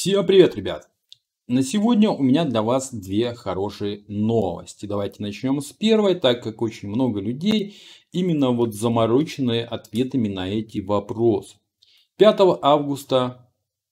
Всем привет, ребят! На сегодня у меня для вас две хорошие новости. Давайте начнем с первой, так как очень много людей именно вот замороченные ответами на эти вопросы. 5 августа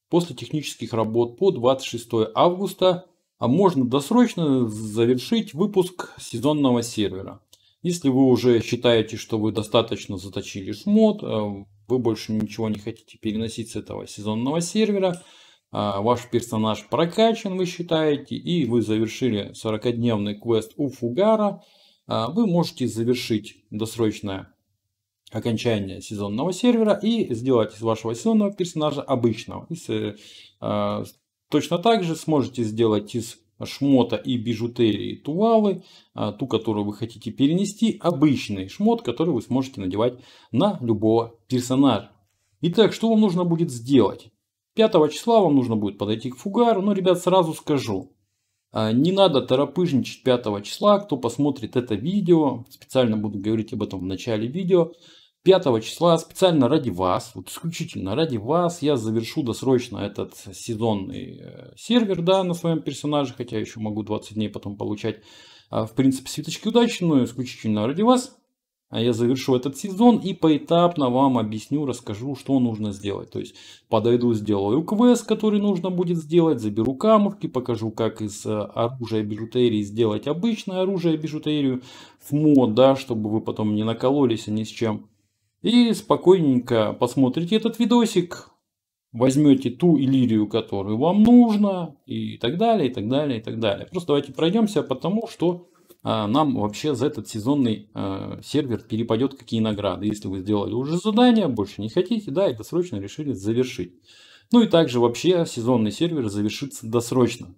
после технических работ по 26 августа а можно досрочно завершить выпуск сезонного сервера. Если вы уже считаете, что вы достаточно заточили шмот, э, вы больше ничего не хотите переносить с этого сезонного сервера – а, ваш персонаж прокачан, вы считаете, и вы завершили 40-дневный квест у Фугара, а, вы можете завершить досрочное окончание сезонного сервера и сделать из вашего сезонного персонажа обычного. А, точно так же сможете сделать из шмота и бижутерии туалы ту, которую вы хотите перенести, обычный шмот, который вы сможете надевать на любого персонажа. Итак, что вам нужно будет сделать? 5 числа вам нужно будет подойти к фугару. Но, ну, ребят, сразу скажу. А, не надо торопыжничать 5 числа. Кто посмотрит это видео, специально буду говорить об этом в начале видео. 5 числа специально ради вас, вот исключительно ради вас, я завершу досрочно этот сезонный э, сервер да, на своем персонаже, хотя еще могу 20 дней потом получать, а, в принципе, свиточки удачи, но исключительно ради вас. А я завершу этот сезон и поэтапно вам объясню, расскажу, что нужно сделать. То есть подойду, сделаю квест, который нужно будет сделать, заберу камушки, покажу, как из э, оружия бижутерии сделать обычное оружие бижутерию в мод, да, чтобы вы потом не накололись ни с чем. И спокойненько посмотрите этот видосик, возьмете ту иллирию, которую вам нужно, и так далее, и так далее, и так далее. Просто давайте пройдемся, потому что а, нам вообще за этот сезонный а, сервер перепадет какие награды. Если вы сделали уже задание, больше не хотите, да, это срочно решили завершить. Ну и также вообще сезонный сервер завершится досрочно.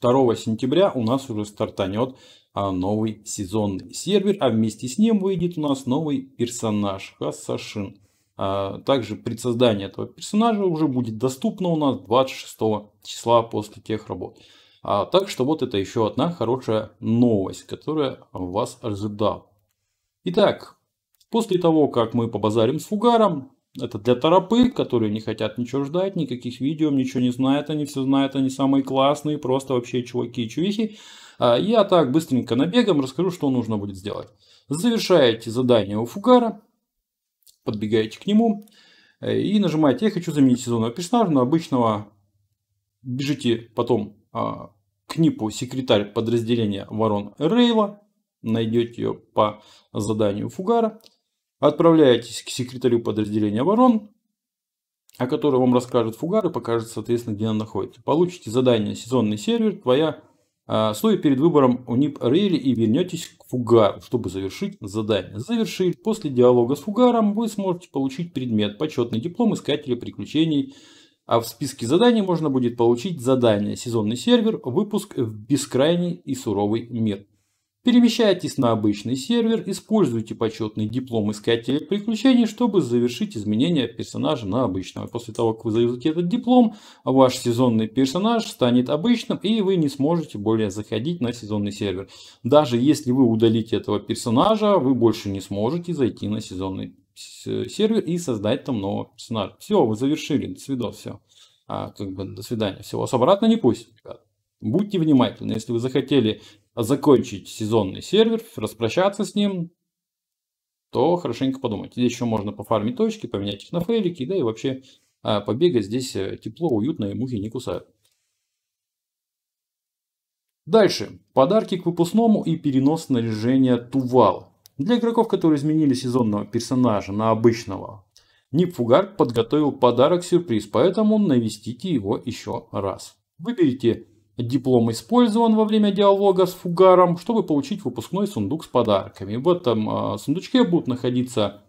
2 сентября у нас уже стартанет а, новый сезонный сервер, а вместе с ним выйдет у нас новый персонаж Хасашин. Также предсоздание этого персонажа уже будет доступно у нас 26 числа после тех работ. А, так что вот это еще одна хорошая новость, которая вас ожидала. Итак, после того, как мы побазарим с фугаром, это для торопы, которые не хотят ничего ждать, никаких видео, ничего не знают, они все знают, они самые классные, просто вообще чуваки и чувихи. А, я так быстренько набегом расскажу, что нужно будет сделать. Завершаете задание у фугара, подбегаете к нему э, и нажимаете «Я хочу заменить сезонного персонажа на обычного». Бежите потом а, книпу, секретарь подразделения Ворон Рейла, найдете ее по заданию Фугара, отправляетесь к секретарю подразделения Ворон, о котором вам расскажет Фугар и покажет, соответственно, где она находится. Получите задание «Сезонный сервер», твоя а, Стоя перед выбором у НИП Рейли и вернетесь к Фугару, чтобы завершить задание. Завершить. После диалога с Фугаром вы сможете получить предмет, почетный диплом искателя приключений а в списке заданий можно будет получить задание «Сезонный сервер. Выпуск в бескрайний и суровый мир». Перемещайтесь на обычный сервер, используйте почетный диплом искателя приключений, чтобы завершить изменения персонажа на обычного. После того, как вы заведете этот диплом, ваш сезонный персонаж станет обычным, и вы не сможете более заходить на сезонный сервер. Даже если вы удалите этого персонажа, вы больше не сможете зайти на сезонный сервер и создать там новый персонажа. Все, вы завершили, до свидос, все. А, как бы до свидания, все. Вас обратно не пустят, ребят. Будьте внимательны, если вы захотели закончить сезонный сервер, распрощаться с ним, то хорошенько подумайте. Здесь еще можно пофармить точки, поменять их на фейлики, да и вообще а, побегать здесь э, тепло, уютно и мухи не кусают. Дальше. Подарки к выпускному и перенос снаряжения Тувал. Для игроков, которые изменили сезонного персонажа на обычного, Нипфугар подготовил подарок-сюрприз, поэтому навестите его еще раз. Выберите диплом использован во время диалога с Фугаром, чтобы получить выпускной сундук с подарками. В этом э, сундучке будут находиться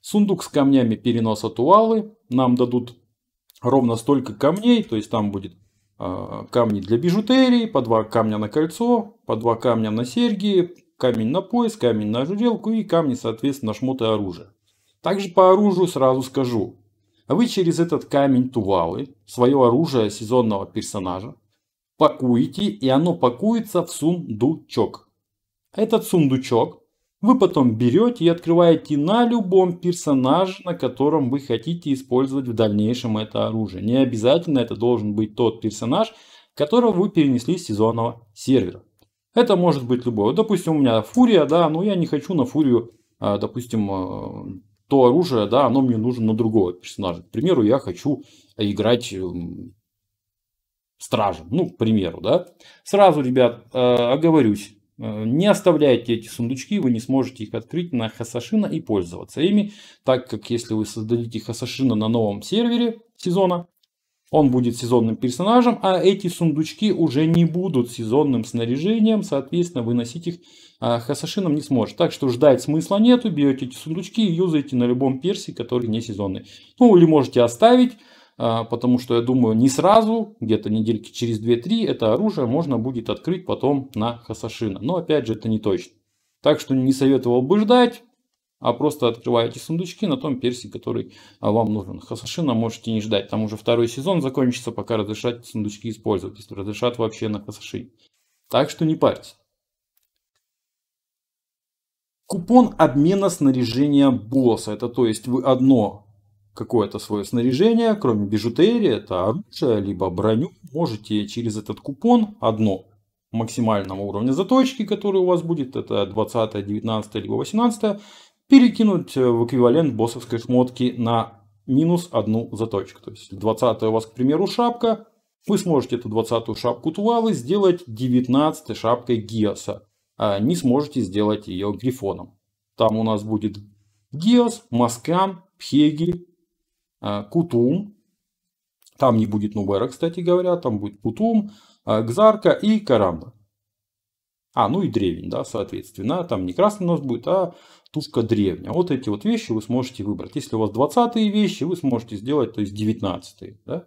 сундук с камнями переноса туалы. Нам дадут ровно столько камней, то есть там будет э, камни для бижутерии, по два камня на кольцо, по два камня на серьги, камень на пояс, камень на ожерелку и камни, соответственно, шмоты оружия. Также по оружию сразу скажу. Вы через этот камень тувалы, свое оружие сезонного персонажа, пакуете, и оно пакуется в сундучок. Этот сундучок вы потом берете и открываете на любом персонаже, на котором вы хотите использовать в дальнейшем это оружие. Не обязательно это должен быть тот персонаж, которого вы перенесли с сезонного сервера. Это может быть любое. допустим, у меня фурия, да, но ну, я не хочу на фурию, а, допустим, а, то оружие, да, оно мне нужно на другого персонажа. К примеру, я хочу играть эм, стражем, ну, к примеру, да. Сразу, ребят, э, оговорюсь, э, не оставляйте эти сундучки, вы не сможете их открыть на Хасашина и пользоваться ими, так как если вы создадите Хасашина на новом сервере сезона, он будет сезонным персонажем, а эти сундучки уже не будут сезонным снаряжением, соответственно, выносить их а, Хасашином не сможет. Так что ждать смысла нету, берете эти сундучки и юзаете на любом персе, который не сезонный. Ну, или можете оставить, а, потому что, я думаю, не сразу, где-то недельки через 2-3, это оружие можно будет открыть потом на Хасашина. Но, опять же, это не точно. Так что не советовал бы ждать а просто открываете сундучки на том персе, который а, вам нужен. Хасашина можете не ждать, там уже второй сезон закончится, пока разрешат сундучки использовать, если разрешат вообще на Хасашине. Так что не парьтесь. Купон обмена снаряжения босса. Это то есть вы одно какое-то свое снаряжение, кроме бижутерии, это оружие, либо броню, можете через этот купон одно максимального уровня заточки, который у вас будет, это 20, 19 либо 18, перекинуть э, в эквивалент боссовской шмотки на минус одну заточку. То есть 20 у вас, к примеру, шапка, вы сможете эту 20 шапку Тувалы сделать 19 шапкой Гиаса. А не сможете сделать ее Грифоном. Там у нас будет Гиас, Маскан, Пхеги, э, Кутум. Там не будет Нубера, кстати говоря, там будет Кутум, э, Гзарка и Карамба. А, ну и древень, да, соответственно. А там не красный нос будет, а тушка древняя. Вот эти вот вещи вы сможете выбрать. Если у вас 20 вещи, вы сможете сделать, то есть 19 да?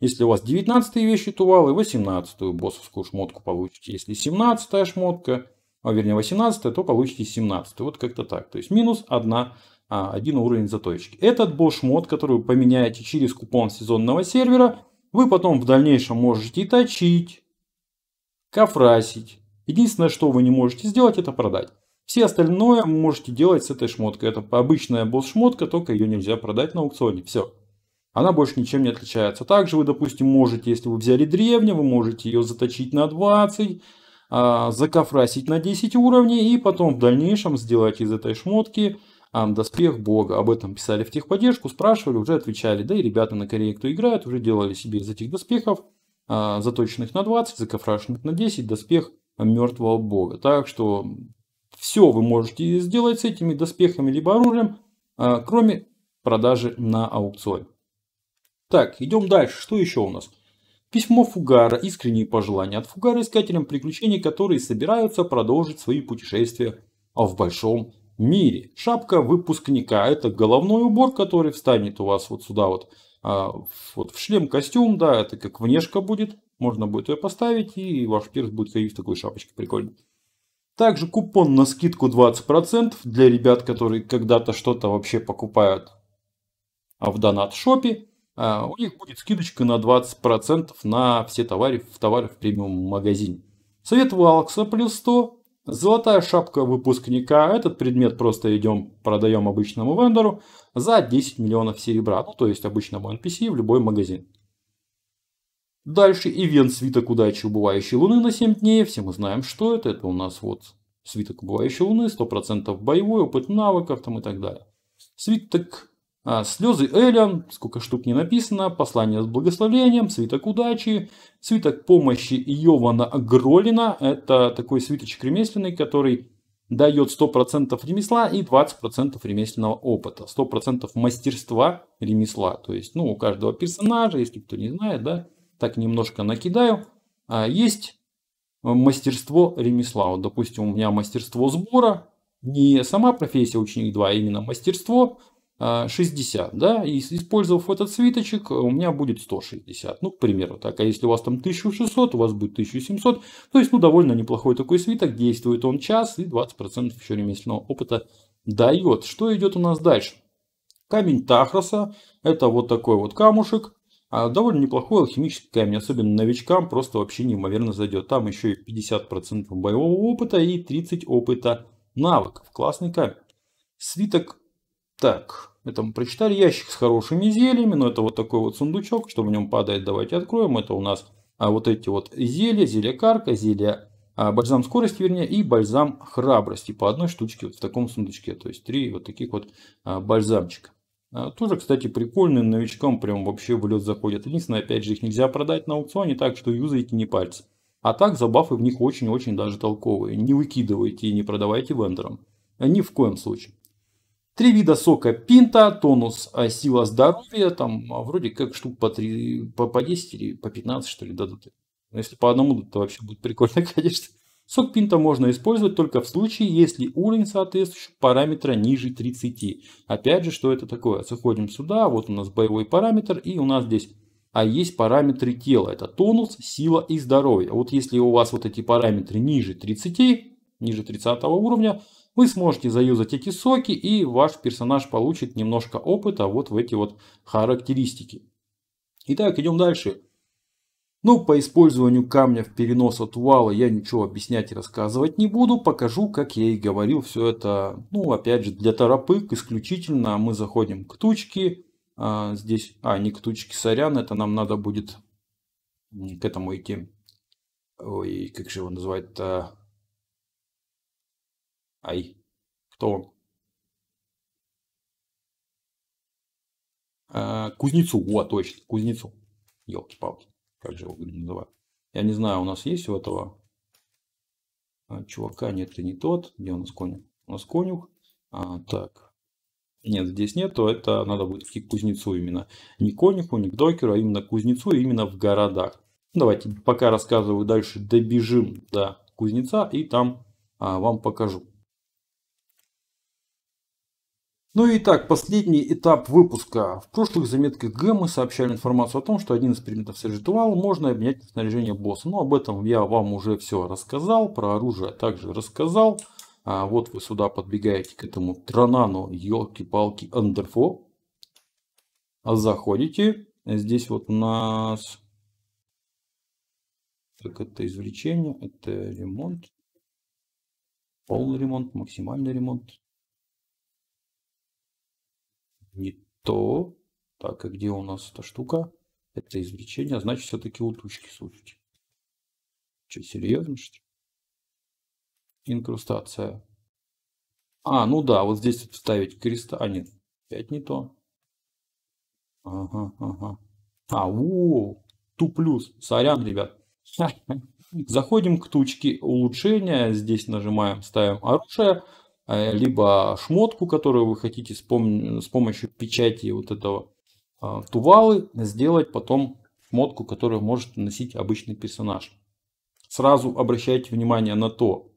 Если у вас 19 вещи тувалы, 18-ю боссовскую шмотку получите. Если 17-я шмотка, а вернее 18 то получите 17 Вот как-то так. То есть минус 1, а, 1 уровень заточки. Этот босс-мод, который вы поменяете через купон сезонного сервера, вы потом в дальнейшем можете и точить, кафрасить, Единственное, что вы не можете сделать, это продать. Все остальное можете делать с этой шмоткой. Это обычная босс-шмотка, только ее нельзя продать на аукционе. Все. Она больше ничем не отличается. Также вы, допустим, можете, если вы взяли древню, вы можете ее заточить на 20, а, закафрасить на 10 уровней и потом в дальнейшем сделать из этой шмотки а, доспех бога. Об этом писали в техподдержку, спрашивали, уже отвечали. Да и ребята на Корее, кто играет, уже делали себе из этих доспехов, а, заточенных на 20, закафрашенных на 10, доспех мертвого бога. Так что все вы можете сделать с этими доспехами либо оружием, а, кроме продажи на аукционе. Так, идем дальше. Что еще у нас? Письмо Фугара. Искренние пожелания от Фугара искателям приключений, которые собираются продолжить свои путешествия в большом мире. Шапка выпускника. Это головной убор, который встанет у вас вот сюда вот, а, вот в шлем-костюм. Да, это как внешка будет. Можно будет ее поставить, и ваш пирс будет ходить в такой шапочке. Прикольно. Также купон на скидку 20% для ребят, которые когда-то что-то вообще покупают а в донат-шопе. А, у них будет скидочка на 20% на все товары в товары в премиум-магазине. Совет Валкса плюс 100. Золотая шапка выпускника. Этот предмет просто идем, продаем обычному вендору за 10 миллионов серебра. Ну, то есть обычному NPC в любой магазин. Дальше ивент свиток удачи убывающей луны на 7 дней. Все мы знаем, что это. Это у нас вот свиток убывающей луны, 100% боевой, опыт навыков там и так далее. Свиток а, слезы Эля, сколько штук не написано, послание с благословением, свиток удачи, свиток помощи Йована Гролина. Это такой свиточек ремесленный, который дает 100% ремесла и 20% ремесленного опыта, 100% мастерства ремесла. То есть, ну, у каждого персонажа, если кто не знает, да, так немножко накидаю. А есть мастерство ремесла. Вот, допустим, у меня мастерство сбора, не сама профессия ученик 2, а именно мастерство 60, а, да, и использовав этот свиточек, у меня будет 160, ну, к примеру, так, а если у вас там 1600, у вас будет 1700, то есть, ну, довольно неплохой такой свиток, действует он час, и 20% еще ремесленного опыта дает. Что идет у нас дальше? Камень Тахроса, это вот такой вот камушек, а довольно неплохой алхимический камень, особенно новичкам просто вообще неимоверно зайдет. Там еще и 50% боевого опыта и 30 опыта навыков. Классный камень. Свиток. Так, это мы прочитали. Ящик с хорошими зельями, но это вот такой вот сундучок, что в нем падает. Давайте откроем. Это у нас а, вот эти вот зелья, зелья карка, зелья а, бальзам скорости, вернее, и бальзам храбрости. По одной штучке вот в таком сундучке. То есть три вот таких вот а, бальзамчика. А, тоже, кстати, прикольные, новичкам прям вообще в лед заходят. Единственное, опять же, их нельзя продать на аукционе, так что юзайте не пальцы. А так забафы в них очень-очень даже толковые. Не выкидывайте и не продавайте вендорам. Э, ни в коем случае. Три вида сока пинта, тонус, а, сила здоровья, там а, вроде как штук по, 3, по, по 10 или по 15 что ли дадут. Ну, если по одному, то вообще будет прикольно, конечно. Сок пинта можно использовать только в случае, если уровень соответствующего параметра ниже 30. Опять же, что это такое? Заходим сюда, вот у нас боевой параметр и у нас здесь а есть параметры тела. Это тонус, сила и здоровье. Вот если у вас вот эти параметры ниже 30, ниже 30 уровня, вы сможете заюзать эти соки и ваш персонаж получит немножко опыта вот в эти вот характеристики. Итак, идем дальше. Ну, по использованию камня в перенос от вала я ничего объяснять и рассказывать не буду. Покажу, как я и говорил, все это, ну, опять же, для торопык исключительно. Мы заходим к тучке. А, здесь, а, не к тучке, сорян, это нам надо будет к этому идти. Ой, как же его называть? то Ай, кто он? А, кузнецу, вот, точно, кузнецу. Елки-палки как же его называют. Я не знаю, у нас есть у этого а, чувака, нет, это не тот. Где у нас конюх? У нас конюх. А, так. Нет, здесь нет, то это надо будет идти к кузнецу именно. Не конюху, не к докеру, а именно к кузнецу, именно в городах. Давайте пока рассказываю дальше, добежим до кузнеца и там а, вам покажу. Ну и так, последний этап выпуска. В прошлых заметках Г мы сообщали информацию о том, что один из предметов с можно обменять на снаряжение босса. Но ну, об этом я вам уже все рассказал, про оружие также рассказал. А вот вы сюда подбегаете к этому Тронану, елки-палки, Андерфо. А заходите. Здесь вот у нас... Так, это извлечение, это ремонт. Полный ремонт, максимальный ремонт не то. Так, и где у нас эта штука? Это извлечение, а значит, все-таки утучки слушайте. Что, серьезно, что Инкрустация. А, ну да, вот здесь вот вставить креста. А, нет, опять не то. Ага, ага. А, у, ту плюс. Сорян, ребят. Заходим к тучке улучшения. Здесь нажимаем, ставим оружие. Э, либо шмотку, которую вы хотите с, пом с помощью печати вот этого э, тувалы сделать потом шмотку, которую может носить обычный персонаж. Сразу обращайте внимание на то,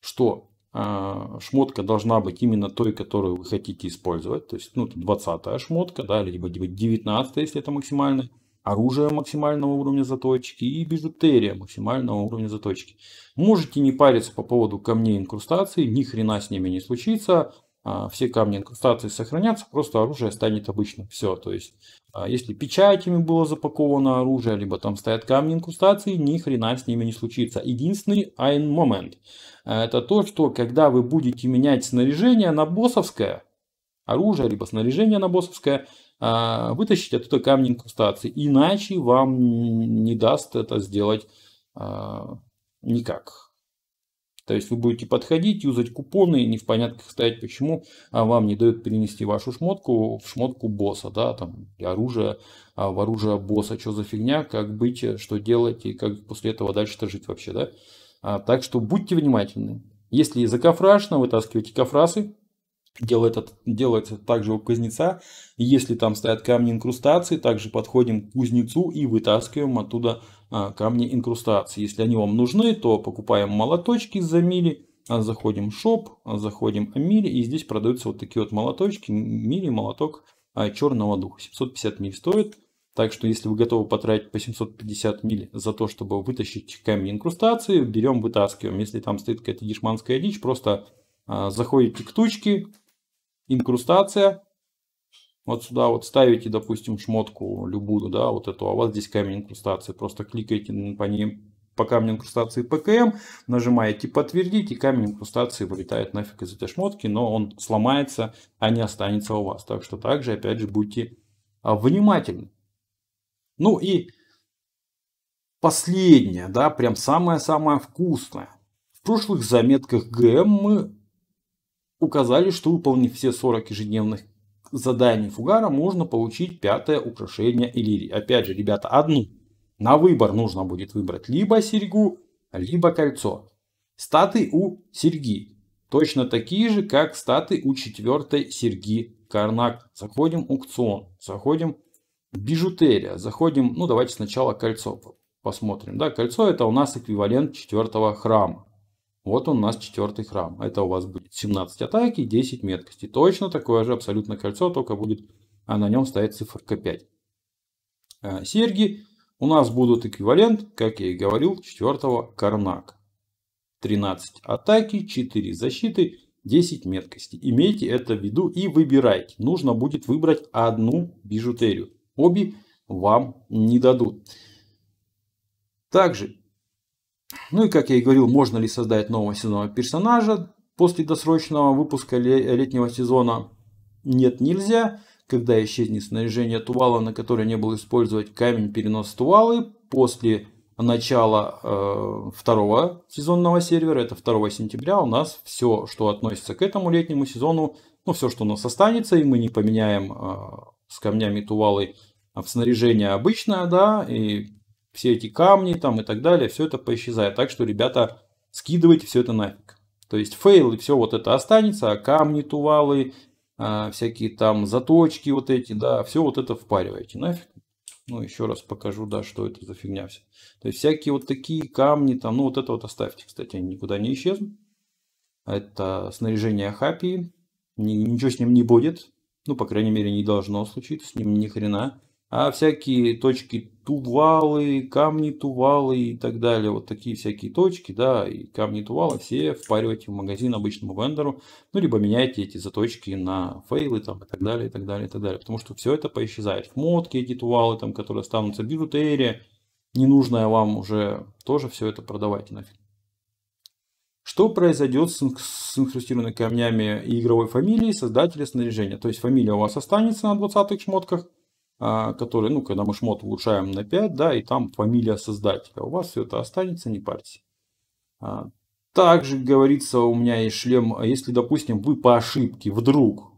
что э, шмотка должна быть именно той, которую вы хотите использовать. То есть ну, 20 шмотка, да, либо 19, если это максимальная оружие максимального уровня заточки и бижутерия максимального уровня заточки. Можете не париться по поводу камней инкрустации, ни хрена с ними не случится. А, все камни инкрустации сохранятся, просто оружие станет обычным. Все, то есть, а, если печатями было запаковано оружие, либо там стоят камни инкрустации, ни хрена с ними не случится. Единственный ein момент. А, это то, что когда вы будете менять снаряжение на боссовское, оружие, либо снаряжение на боссовское, а, вытащить оттуда камни инкрустации. Иначе вам не даст это сделать а, никак. То есть вы будете подходить, юзать купоны, и не в понятках стоять, почему а вам не дают перенести вашу шмотку в шмотку босса, да, там оружие, а в оружие босса, что за фигня, как быть, что делать и как после этого дальше-то жить вообще, да. А, так что будьте внимательны. Если из-за кафрашно, вытаскивайте кафрасы, Делает делается также у кузнеца. Если там стоят камни инкрустации, также подходим к кузнецу и вытаскиваем оттуда а, камни инкрустации. Если они вам нужны, то покупаем молоточки за мили, а заходим в шоп, а заходим в мили, и здесь продаются вот такие вот молоточки, мили, молоток а, черного духа. 750 миль стоит. Так что, если вы готовы потратить по 750 миль за то, чтобы вытащить камни инкрустации, берем, вытаскиваем. Если там стоит какая-то дешманская дичь, просто а, заходите к тучке, инкрустация. Вот сюда вот ставите, допустим, шмотку любую, да, вот эту, а у вас здесь камень инкрустации. Просто кликаете по ним, по камню инкрустации ПКМ, нажимаете подтвердить, и камень инкрустации вылетает нафиг из этой шмотки, но он сломается, а не останется у вас. Так что также, опять же, будьте а, внимательны. Ну и последнее, да, прям самое-самое вкусное. В прошлых заметках ГМ мы указали, что выполнив все 40 ежедневных заданий Фугара, можно получить пятое украшение Элири. Опять же, ребята, одну. На выбор нужно будет выбрать либо серьгу, либо кольцо. Статы у серьги точно такие же, как статы у четвертой серьги Карнак. Заходим в аукцион, заходим в бижутерия, заходим, ну давайте сначала кольцо посмотрим. Да, кольцо это у нас эквивалент четвертого храма. Вот он у нас четвертый храм. Это у вас будет 17 атаки, 10 меткости. Точно такое же абсолютно кольцо, только будет а на нем стоит циферка 5. А, серьги у нас будут эквивалент, как я и говорил, четвертого карнак. 13 атаки, 4 защиты, 10 меткости. Имейте это в виду и выбирайте. Нужно будет выбрать одну бижутерию. Обе вам не дадут. Также ну и, как я и говорил, можно ли создать нового сезонного персонажа после досрочного выпуска летнего сезона? Нет, нельзя. Когда исчезнет снаряжение тувала, на которое не было использовать камень перенос тувалы, после начала э, второго сезонного сервера, это 2 сентября, у нас все, что относится к этому летнему сезону, ну все, что у нас останется, и мы не поменяем э, с камнями тувалы в снаряжение обычное, да, и все эти камни там и так далее, все это поисчезает. Так что, ребята, скидывайте все это нафиг. То есть фейл и все вот это останется, а камни, тувалы, а, всякие там заточки вот эти, да, все вот это впариваете нафиг. Ну, еще раз покажу, да, что это за фигня все. То есть всякие вот такие камни там, ну вот это вот оставьте, кстати, они никуда не исчезнут. Это снаряжение Хапи, ничего с ним не будет, ну, по крайней мере, не должно случиться с ним ни хрена. А всякие точки Тувалы, камни Тувалы и так далее. Вот такие всякие точки, да, и камни Тувалы все впаривайте в магазин обычному вендору. Ну, либо меняйте эти заточки на фейлы там и так далее, и так далее, и так далее. Потому что все это поисчезает. Мотки эти Тувалы там, которые останутся, в бижутерия, ненужное вам уже, тоже все это продавайте нафиг. Что произойдет с, с инкрустированными камнями и игровой фамилией создателя снаряжения? То есть фамилия у вас останется на 20-х шмотках, а, который, ну, когда мы шмот улучшаем на 5, да, и там фамилия создателя. У вас все это останется, не парьте. А, также говорится, у меня есть шлем, а если, допустим, вы по ошибке вдруг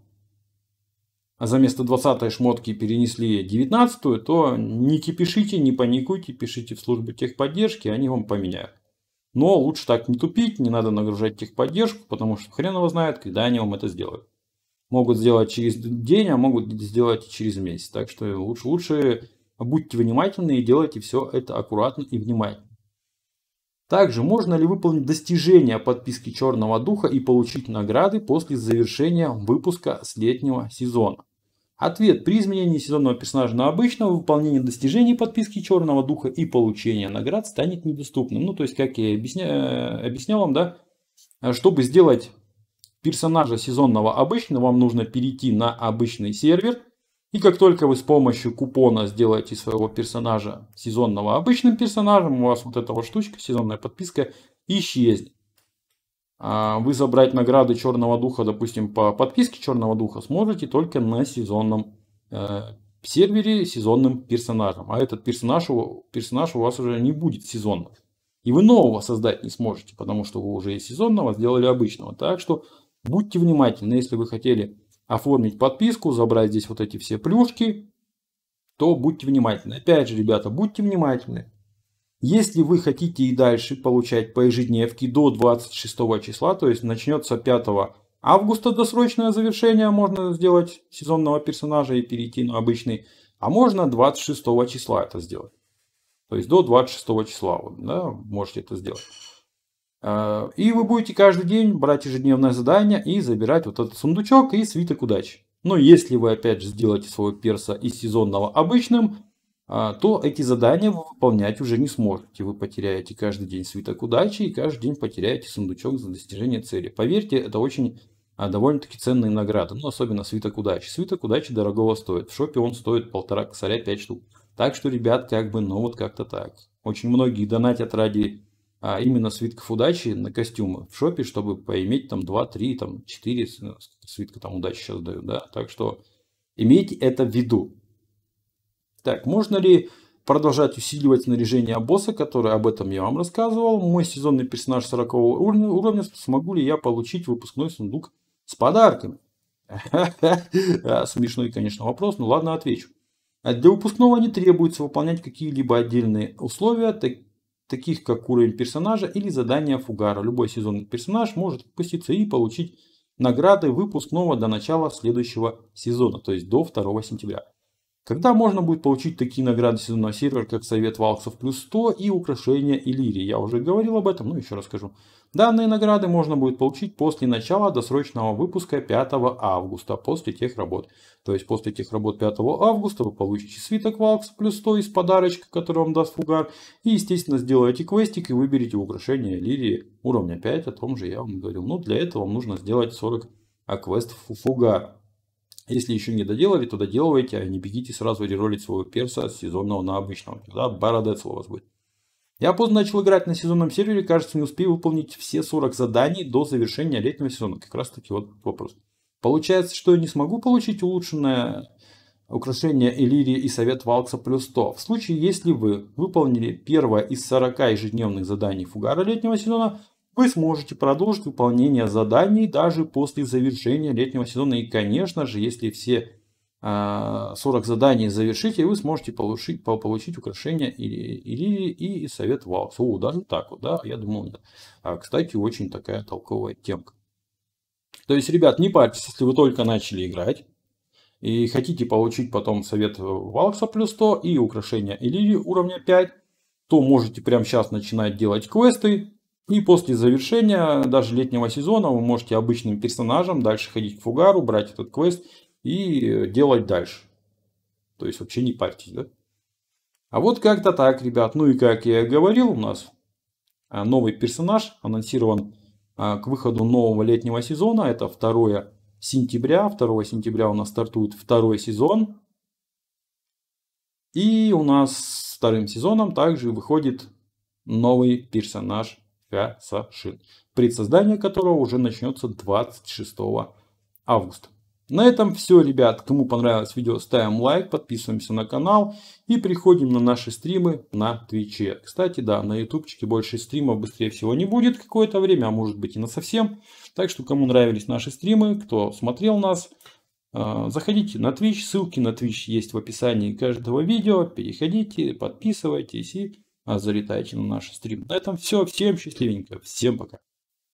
за место 20 шмотки перенесли 19 то не кипишите, не паникуйте, пишите в службу техподдержки, они вам поменяют. Но лучше так не тупить, не надо нагружать техподдержку, потому что хрен его знает, когда они вам это сделают могут сделать через день, а могут сделать через месяц. Так что лучше, лучше будьте внимательны и делайте все это аккуратно и внимательно. Также можно ли выполнить достижение подписки Черного Духа и получить награды после завершения выпуска с летнего сезона? Ответ. При изменении сезонного персонажа на обычного выполнение достижений подписки Черного Духа и получение наград станет недоступным. Ну, то есть, как я объясня... Э, объяснял вам, да, э, чтобы сделать персонажа сезонного обычно вам нужно перейти на обычный сервер. И как только вы с помощью купона сделаете своего персонажа сезонного обычным персонажем, у вас вот эта вот штучка, сезонная подписка, исчезнет. А вы забрать награды Черного Духа, допустим, по подписке Черного Духа сможете только на сезонном э, сервере сезонным персонажем. А этот персонаж, персонаж у вас уже не будет сезонным. И вы нового создать не сможете, потому что вы уже из сезонного сделали обычного. Так что Будьте внимательны, если вы хотели оформить подписку, забрать здесь вот эти все плюшки, то будьте внимательны. Опять же, ребята, будьте внимательны. Если вы хотите и дальше получать по ежедневке до 26 числа, то есть начнется 5 августа досрочное завершение, можно сделать сезонного персонажа и перейти на обычный, а можно 26 числа это сделать. То есть до 26 числа, вот, да, можете это сделать. Э, и вы будете каждый день брать ежедневное задание и забирать вот этот сундучок и свиток удачи. Но если вы опять же сделаете своего перса из сезонного обычным, э, то эти задания вы выполнять уже не сможете. Вы потеряете каждый день свиток удачи и каждый день потеряете сундучок за достижение цели. Поверьте, это очень э, довольно-таки ценные награды, но особенно свиток удачи. Свиток удачи дорогого стоит. В шопе он стоит полтора косаря пять штук. Так что, ребят, как бы, ну вот как-то так. Очень многие донатят ради а именно свитков удачи на костюмы в шопе, чтобы поиметь там 2, 3, там 4 свитка там удачи сейчас дают, да, так что имейте это в виду. Так, можно ли продолжать усиливать снаряжение босса, который об этом я вам рассказывал. Мой сезонный персонаж 40 уровня, смогу ли я получить выпускной сундук с подарками? А, смешной, конечно, вопрос, но ладно, отвечу. А для выпускного не требуется выполнять какие-либо отдельные условия, таких как уровень персонажа или задание Фугара. Любой сезонный персонаж может отпуститься и получить награды выпускного до начала следующего сезона, то есть до 2 сентября. Когда можно будет получить такие награды сезонного сервера, как Совет Валксов плюс 100 и украшения Иллирии? Я уже говорил об этом, но еще расскажу. Данные награды можно будет получить после начала досрочного выпуска 5 августа, после тех работ. То есть после тех работ 5 августа вы получите свиток Валкс плюс 100 из подарочка, который вам даст Фугар. И естественно сделаете квестик и выберете украшение Лирии уровня 5, о том же я вам говорил. Но для этого вам нужно сделать 40 аквестов Фугара. Если еще не доделали, то доделывайте, а не бегите сразу реролить своего перса с сезонного на обычного. Тогда бородец у вас будет. Я поздно начал играть на сезонном сервере, кажется, не успею выполнить все 40 заданий до завершения летнего сезона. Как раз таки вот вопрос. Получается, что я не смогу получить улучшенное украшение Элирии и Совет Валкса плюс 100. В случае, если вы выполнили первое из 40 ежедневных заданий Фугара летнего сезона, вы сможете продолжить выполнение заданий даже после завершения летнего сезона. И, конечно же, если все 40 э, заданий завершите, и вы сможете получить, получить украшение или, или и совет Ваус. О, даже так вот, да, я думал, да. Кстати, очень такая толковая темка. То есть, ребят, не парьтесь, если вы только начали играть, и хотите получить потом совет Валкса плюс 100 и украшение Элири уровня 5, то можете прямо сейчас начинать делать квесты, и после завершения даже летнего сезона вы можете обычным персонажем дальше ходить к Фугару, брать этот квест и делать дальше. То есть вообще не парьтесь, да? А вот как-то так, ребят. Ну и как я говорил, у нас а, новый персонаж анонсирован а, к выходу нового летнего сезона. Это 2 сентября. 2 сентября у нас стартует второй сезон. И у нас с вторым сезоном также выходит новый персонаж Ха Сашин, предсоздание которого уже начнется 26 августа. На этом все, ребят. Кому понравилось видео, ставим лайк, подписываемся на канал и приходим на наши стримы на Твиче. Кстати, да, на ютубчике больше стримов быстрее всего не будет какое-то время, а может быть и на совсем. Так что, кому нравились наши стримы, кто смотрел нас, э, заходите на Twitch, ссылки на Twitch есть в описании каждого видео. Переходите, подписывайтесь и залетайте на наш стрим. На этом все. Всем счастливенько. Всем пока.